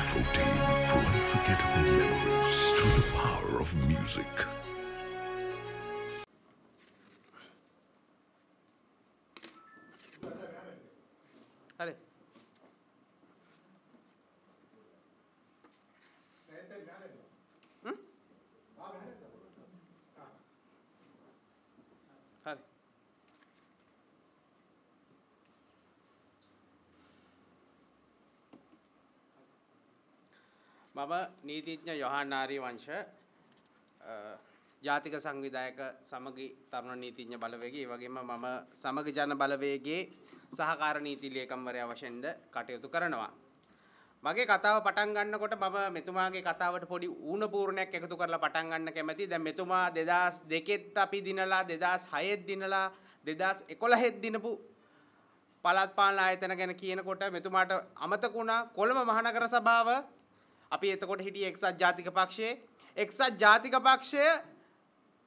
14 for unforgettable memories through the power of music. මම නීතිඥ යොහන් ආරි වංශ ජාතික සංවිධායක සමගි තරුණ නීතිඥ බලවේගය වගේම මම සමග ජන බලවේගයේ සහකාර නීති ලේකම්වරයා වශයෙන්ද කටයුතු කරනවා. මගේ කතාව පටන් ගන්නකොට මම මෙතුමාගේ කතාවට පොඩි ඌණ පූර්ණයක් එකතු කරලා පටන් ගන්න කැමතියි. දැන් මෙතුමා 2002ත් අපි දිනලා 2006ත් දිනලා 2011ත් දිනපු පළාත් පාලන ආයතන ගැන කියනකොට මෙතුමාට අමතක වුණා කොළඹ මහනගර සභාව අපි එතකොට හිටිය එක්සත් ජාතික පක්ෂයේ එක්සත් ජාතික පක්ෂය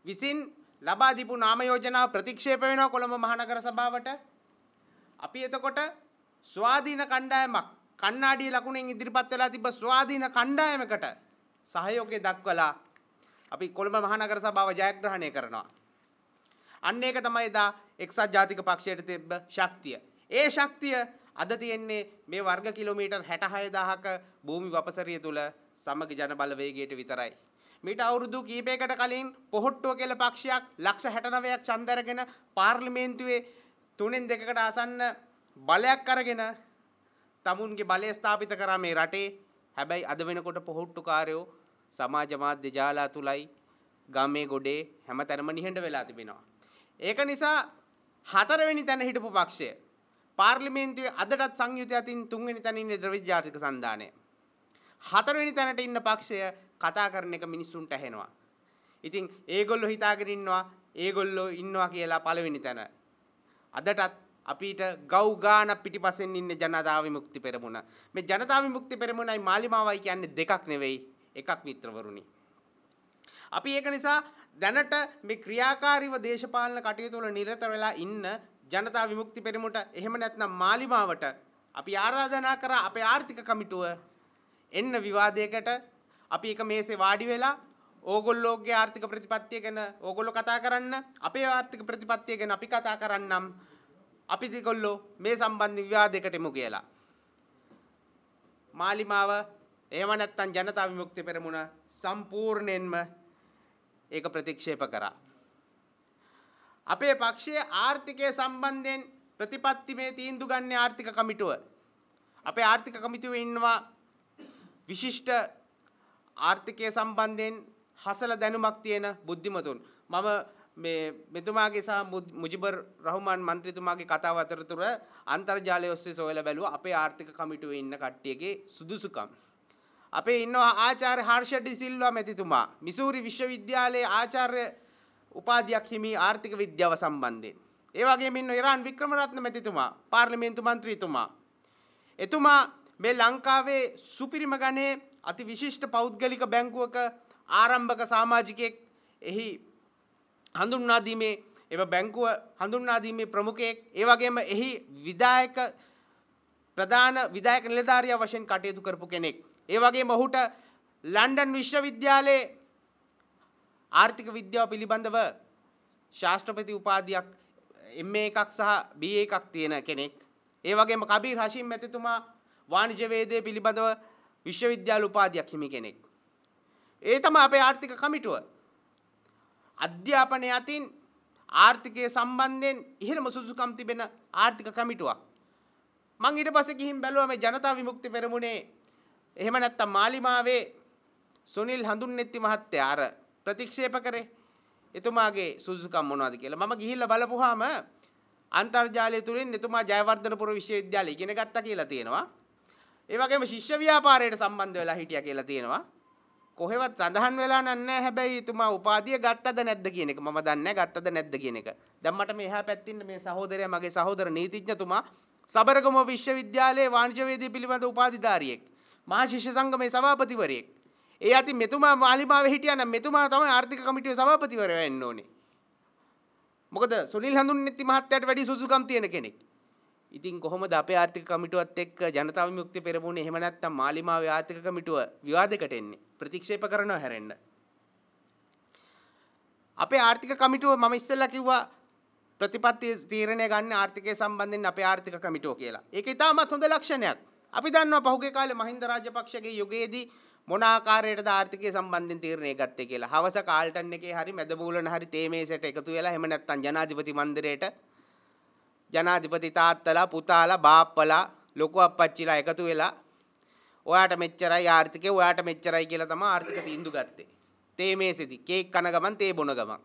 විසින් ලබා දීපු නාම යෝජනා ප්‍රතික්ෂේප වෙනවා කොළඹ මහනගර සභාවට. අපි එතකොට ස්වාධීන කණ්ඩායමක් කන්නාඩිය ලකුණෙන් ඉදිරිපත් වෙලා තිබ්බ ස්වාධීන කණ්ඩායමකට සහයෝගය දක්වලා අපි කොළඹ මහනගර සභාව ජයග්‍රහණය කරනවා. අන්න ඒක තමයි දා එක්සත් ජාතික පක්ෂයට තිබ්බ ශක්තිය. ඒ ශක්තිය අද තියෙන්නේ මේ වර්ග කිලෝමීටර් 66000ක භූමි වපසරිය තුල සමග ජන බලවේගයට විතරයි. මීට අවුරුදු කීපයකට කලින් පොහොට්ටුව කියලා පක්ෂයක් ලක්ෂ 69ක් ඡන්දරගෙන පාර්ලිමේන්තුවේ තුනෙන් දෙකකට ආසන්න බලයක් අරගෙන තමුන්ගේ බලය ස්ථාපිත කරා මේ රටේ. හැබැයි අද වෙනකොට පොහොට්ටුකාරයෝ සමාජ මාධ්‍ය ජාලා තුලයි ගමේ ගොඩේ හැමතැනම නිහඬ වෙලා තිබෙනවා. ඒක නිසා හතරවෙනි තැන හිටපු පක්ෂය පාර්ලිමේන්තුවේ අදටත් සංයුතය අතින් තුන්වෙනි තැන ඉන්නේ ද්‍රවිජාතික සන්ධානය. හතරවෙනි තැනට ඉන්න පක්ෂය කතා කරන එක මිනිස්සුන්ට ඇහෙනවා. ඉතින් ඒගොල්ලෝ හිතාගෙන ඉන්නවා ඒගොල්ලෝ ඉන්නවා කියලා පළවෙනි තැන. අදටත් අපිට ගව් ගාන පිටිපස්සෙන් ඉන්න ජනතා විමුක්ති පෙරමුණ. මේ ජනතා විමුක්ති පෙරමුණයි මාලිමාවයි කියන්නේ දෙකක් නෙවෙයි එකක් මිත්‍රවරුනි. අපි ඒක නිසා දැනට මේ ක්‍රියාකාරීව දේශපාලන කටයුතු වල නිරත වෙලා ඉන්න ජනතා විමුක්ති පෙරමුණට එහෙම නැත්නම් මාලිමාවට අපි ආරාධනා කරා අපේ ආර්ථික කමිටුව එන්න විවාදයකට අපි එක මේසේ වාඩි වෙලා ඕගොල්ලෝගේ ආර්ථික ප්‍රතිපත්තිය ගැන ඕගොල්ලෝ කතා කරන්න අපේ ආර්ථික ප්‍රතිපත්තිය ගැන අපි කතා කරන්නම් අපි දෙගොල්ලෝ මේ සම්බන්ධ විවාදයකට එමු කියලා. මාලිමාව එහෙම නැත්නම් ජනතා විමුක්ති පෙරමුණ සම්පූර්ණයෙන්ම ඒක ප්‍රතික්ෂේප කරා. අපේ පක්ෂයේ ආර්ථිකය සම්බන්ධයෙන් ප්‍රතිපත්ති මේ තීන්දු ගන්න ආර්ථික කමිටුව. අපේ ආර්ථික කමිටුවේ ඉන්නවා විශිෂ්ට ආර්ථිකය සම්බන්ධයෙන් හසල දැනුමක් තියෙන බුද්ධිමතුන්. මම මේ මෙතුමාගේ සහ මුජිබර් රහමාන් මන්ත්‍රීතුමාගේ කතාව අතරතුර අන්තර්ජාලය ඔස්සේ සොයලා බැලුවා අපේ ආර්ථික කමිටුවේ ඉන්න කට්ටියගේ සුදුසුකම්. අපේ ඉන්නවා ආචාර්ය හර්ෂ ඩිසිල්වා මැතිතුමා. මිසූරි විශ්වවිද්‍යාලයේ ආචාර්ය උපාධයක් හිමි ආර්ථික විද්‍යාව සම්බන්ධයෙන්. ඒ වගේ මෙන්න ඉරාන් වික්‍රමරත්න මැතිතුමා පාර්ලිමේන්තු මන්ත්‍රීතුමා. එතුමා මේ ලංකාවේ සුපිරිම ගණේ අති විශිෂ්ට පෞද්ගලික බැංකුවක ආරම්භක සාමාජිකයෙක් එහි හඳුන්වාදීමේ එම බැංකුව හඳුන්වාදීමේ ප්‍රමුඛයෙක් ඒ වගේම එහි විදායක ප්‍රධාන විදායක නිලධාරියා වශයෙන් කටයුතු කරපු කෙනෙක්. ඒ වගේම ඔහුට ලන්ඩන් විශ්වවිද්‍යාලයේ ආර්ථික විද්‍යාව පිළිබඳව ශාස්ත්‍රපති උපාධයක් එම එකක් සහ බ එකක් තියෙන කෙනෙක් ඒ වගේම කබීර් හශීම් මැතිතුමා වාණිජවේදය පිළිබඳව විශ්වවිද්‍යාල උපාධයක් හිමි කෙනෙක්. ඒ තම අපේ ආර්ථික කමිටුව. අධ්‍යාපනය අතින් ආර්ථිකය සම්බන්ධයෙන් ඉහළම සුදුසුකම් තිබෙන ආර්ථික කමිටුවක්. මං ඊට පස්සේ ගිහින් බැලුවා මේ ජනතා විමුක්ති පෙරමුණේ එහෙම නැත්තම් මාලිමාවේ සුනිල් හඳුන්නැති මහත්තයා අර ප්‍රතික්ෂේප කරේ එතුමාගේ සුදුසුකම් මොනවද කියලා මම ගිහිල්ලා බලපුවාම අන්තර්ජාලය තුලින් එතුමා ජයවර්ධනපුර විශ්වවිද්‍යාලය ඉගෙන ගත්තා කියලා තියෙනවා ඒ වගේම ශිෂ්‍ය ව්‍යාපාරයට සම්බන්ධ වෙලා හිටියා කියලා තියෙනවා කොහෙවත් සඳහන් වෙලා නැහැ හැබැයි එතුමා උපාධිය ගත්තද නැද්ද කියන එක මම දන්නේ නැහැ ගත්තද නැද්ද කියන එක දැන් මට මේ එහා පැත්තින් මේ සහෝදරයා මගේ සහෝදර නීතිඥතුමා සබරගම විශ්වවිද්‍යාලයේ වාණිජවේදී පිළිබඳ උපාධිධාරියෙක් මහා ශිෂ්‍ය සංගමේ සභාපතිවරයෙක් ඒ අති මෙතුමා මාලිමාව හිටියන මෙතුමා තමයි ආර්ථික කමිටුවේ සභාපතිවරයා වෙන්න ඕනේ. මොකද සුනිල් හඳුන්නෙත් මහත්තයාට වැඩි සුසුකම් තියෙන කෙනෙක්. ඉතින් කොහොමද අපේ ආර්ථික කමිටුවත් එක්ක ජනතා විමුක්ති පෙරමුණ එහෙම නැත්නම් මාලිමාවේ ආර්ථික කමිටුව විවාදයකට එන්නේ ප්‍රතික්ෂේප කරනවා හැරෙන්න. අපේ ආර්ථික කමිටුව මම ඉස්සෙල්ලා කිව්වා ප්‍රතිපත්ති තීරණය ගන්න ආර්ථිකය සම්බන්ධයෙන් අපේ ආර්ථික කමිටුව කියලා. ඒක ඉතාමත් හොඳ ලක්ෂණයක්. අපි දන්නවා පහුගිය කාලේ මහින්ද රාජපක්ෂගේ යුගයේදී මොනාකාරයට ආර්ථිකය සම්බන්ධින් තීරණය ගත්තේ කියලා හවස කාල්ටන් එකේ හරි මැදමූලන හරි තේමේසට එකතු වෙලා එහෙම නැත්නම් ජනාධිපති මන්දිරයට ජනාධිපති තාත්තලා පුතාලා බාප්පලා ලොකු අප්පච්චිලා එකතු වෙලා ඔයාට මෙච්චරයි ආර්ථිකය ඔයාට මෙච්චරයි කියලා තම ආර්ථික තීන්දු ගත්තේ තේ මේසෙදි කේක් කන ගමන් තේ බොන ගමන්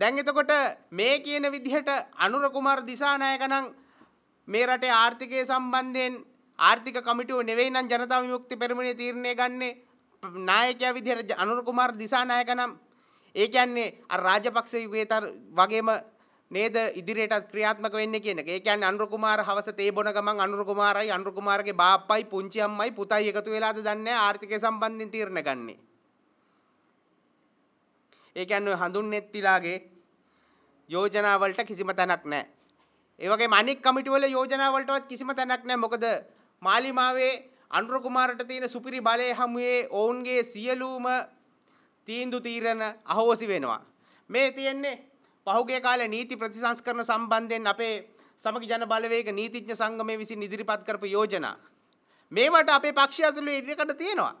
දැන් එතකොට මේ කියන විදිහට අනුර කුමාර දිසානායක නම් මේ රටේ ආර්ථිකය සම්බන්ධයෙන් ආර්ථික කමිටුව නෙවෙයි නම් ජනතා විමුක්ති පෙරමුණේ තීරණය ගන්නේ නායකයා විදිහට අනුර කුමාර් දිසානායක නම් ඒ කියන්නේ අර රාජපක්ෂ යුගයේ වගේම නේද ඉදිරියටත් ක්‍රියාත්මක වෙන්නේ කියන එක. ඒ කියන්නේ අනුර කුමාර හවස තේ බොන ගමන් අනුර කුමාරයි අනුර කුමාරගේ බාප්පයි පුංචි අම්මයි පුතයි එකතු වෙලාද දන්නේ ආර්ථිකය සම්බන්ධයෙන් තීරණ ගන්නේ. ඒ කියන්නේ හඳුන්නෙත්තිලාගේ යෝජනාවලට කිසිම තැනක් නැහැ. ඒවගේ මනික් කමිටුවල යෝජනාවලටවත් කිසිම තැනක් නෑ මොකද මාලිමාවේ අනුරකුමාරට තියෙන සුපිරි බලය හමුවේ ඔවුන්ගේ සියලූම තීන්දු තීරණ අහෝසි වෙනවා. මේ තියෙන්නේ පහුගේ කාලේ නීති ප්‍රතිසංස්කරණ සම්බන්ධයෙන් අපේ සමගි ජන බලවේග නීතිඥ සංගමය විසින් ඉදිරිපත් කරපු යෝජනා. මේවට අපේ පක්ෂය ඇතුළේ ඉදිරියට තියෙනවා.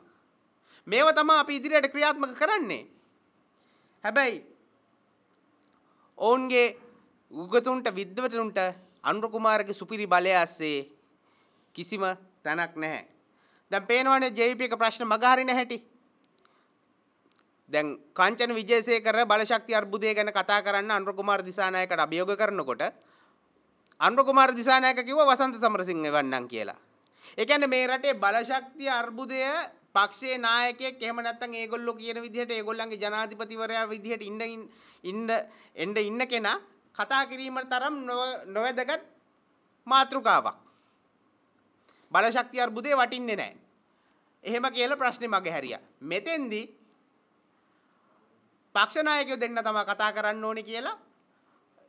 මේව තමයි අපි ඉදිරියට ක්‍රියාත්මක කරන්නේ. හැබැයි ඔවුන්ගේ උගතුන්ට විද්වතුන්ට අනුර කුමාරගේ සුපිරි බලය ඇස්සේ කිසිම තැනක් නැහැ. දැන් පේනවනේ ජේපීක ප්‍රශ්න මගහරින හැටි. දැන් කංචන විජේසේකර බලශක්ති අර්බුදය ගැන කතා කරන්න අනුර කුමාර දිසානායකට අභියෝග කරනකොට අනුර කුමාර දිසානායක කිව්වා වසන්ත සමරසිංහ එවන්නම් කියලා. ඒ කියන්නේ මේ රටේ බලශක්ති අර්බුදය පක්ෂයේ නායකයෙක් එහෙම නැත්නම් ඒගොල්ලෝ කියන විදිහට ඒගොල්ලන්ගේ ජනාධිපතිවරයා විදිහට ඉන්න ඉන්න එන්න ඉන්න කෙනා කතා කිරීමට තරම් නොවැදගත් මාතෘකාවක්. බලශක්ති අර්බුදේ වටින්නේ නැහැ. එහෙම කියලා ප්‍රශ්නේ මගේ හැරියා. මෙතෙන්දි පක්ෂ නායකයෝ දෙන්න තමයි කතා කරන්න ඕනේ කියලා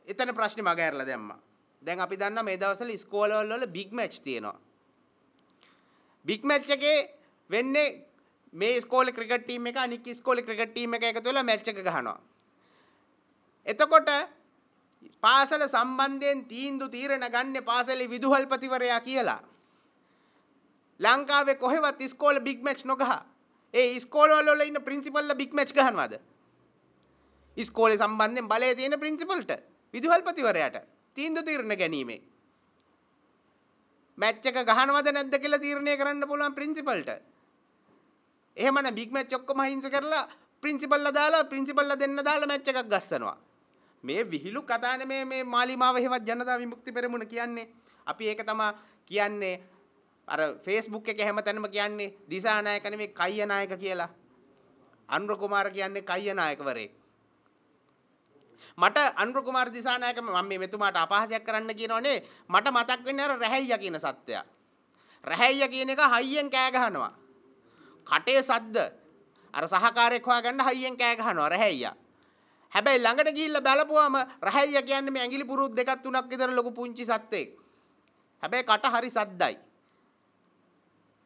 එතන ප්‍රශ්නේ මගේ හැරලා දැම්මා. දැන් අපි දන්නා මේ දවස්වල ස්කෝලවල වල බිග් මැච් තියෙනවා. බිග් මැච් එකේ වෙන්නේ මේ ස්කෝල ක්‍රිකට් ටීම් එක අනික් ස්කෝල ක්‍රිකට් ටීම් එක එකතු වෙලා මැච් එක ගහනවා. එතකොට පාසල සම්බන්ධයෙන් තීන්දුව තීරණ ගන්න පාසලේ විදුහල්පතිවරයා කියලා. ලංකාවේ කොහෙවත් ස්කෝල බිග් මැච් නොගහ ඒ ස්කෝලවල ඉන්න ප්‍රින්සිපල්ල බිග් මැච් ගහනවාද ස්කෝලේ සම්බන්ධයෙන් බලය තියෙන ප්‍රින්සිපල්ට විදුහල්පතිවරයට තීන්දුව තීරණ ගැනීමේ මැච් එක ගහනවද නැද්ද කියලා තීරණය කරන්න පුළුවන් ප්‍රින්සිපල්ට එහෙමනම් බිග් මැච් ඔක්කොම අහිංස කරලා ප්‍රින්සිපල්ලා දාලා ප්‍රින්සිපල්ලා දෙන්න දාලා මැච් එකක් ගස්සනවා මේ විහිළු කතානේ මේ මේ මාලිමාව හේවත් ජනතා විමුක්ති පෙරමුණ කියන්නේ අපි ඒක තමයි කියන්නේ අර ෆේස්බුක් එක හැම තැනම කියන්නේ දිසානායක නෙමෙයි කයනායක කියලා. අනුර කුමාර කියන්නේ කයනායකවරේ. මට අනුර කුමාර දිසානායක මම මේ මෙතුමාට අපහාසයක් කරන්න කියනෝනේ මට මතක් වෙන්නේ අර රැහැයියා කියන සත්‍යය. රැහැයියා කියන එක හයියෙන් කෑ ගහනවා. කටේ සද්ද අර සහකාරයෙක් හොයාගන්න හයියෙන් කෑ ගහනවා රැහැයියා. හැබැයි ළඟට ගිහිල්ලා බලපුවාම රැහැයියා කියන්නේ මේ ඇඟිලි පුරුදු දෙකක් තුනක් විතර ලොකු පුංචි සත්ත්වෙක්. හැබැයි කට හරි සද්දයි.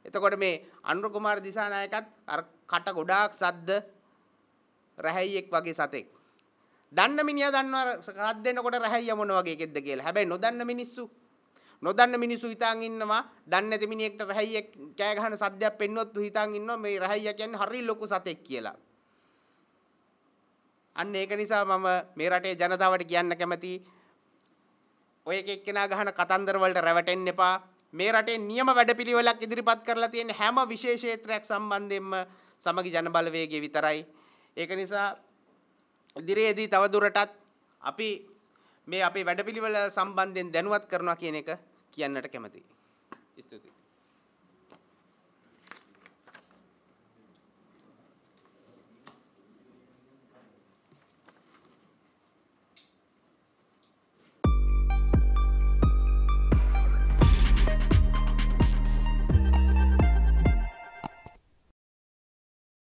එතකොට මේ අනුර කුමාර දිසානායකත් අර කට ගොඩාක් සද්ද රැහැයියෙක් වගේ සතෙක්. දන්න මිනිහා දන්නවා සද්දෙනකොට රැහැයිය මොන වගේ එකෙක්ද කියලා. හැබැයි නොදන්න මිනිස්සු නොදන්න මිනිස්සු හිතන් ඉන්නවා දන්නේ නැති මිනිහෙක්ට රැහැයියෙක් කෑ ගහන සද්දයක් පෙන්නොත් හිතන් ඉන්නවා මේ රැහැයිය කියන්නේ හරි ලොකු සතෙක් කියලා. අන්න ඒක නිසා මම මේ රටේ ජනතාවට කියන්න කැමතියි ඔය එක්කෙනා ගහන කතන්දර වලට රැවටෙන්න එපා මේ රටේ නියම වැඩපිළිවෙලක් ඉදිරිපත් කරලා තියෙන හැම විශේෂේත්‍රයක් සම්බන්ධයෙන්ම සමගි ජනබලවේගය විතරයි. ඒක නිසා ඉදිරියේදී තවදුරටත් අපි මේ අපේ වැඩපිළිවෙල සම්බන්ධයෙන් දැනුවත් කරනවා කියන එක කියන්නට කැමතියි. ස්තුතියි.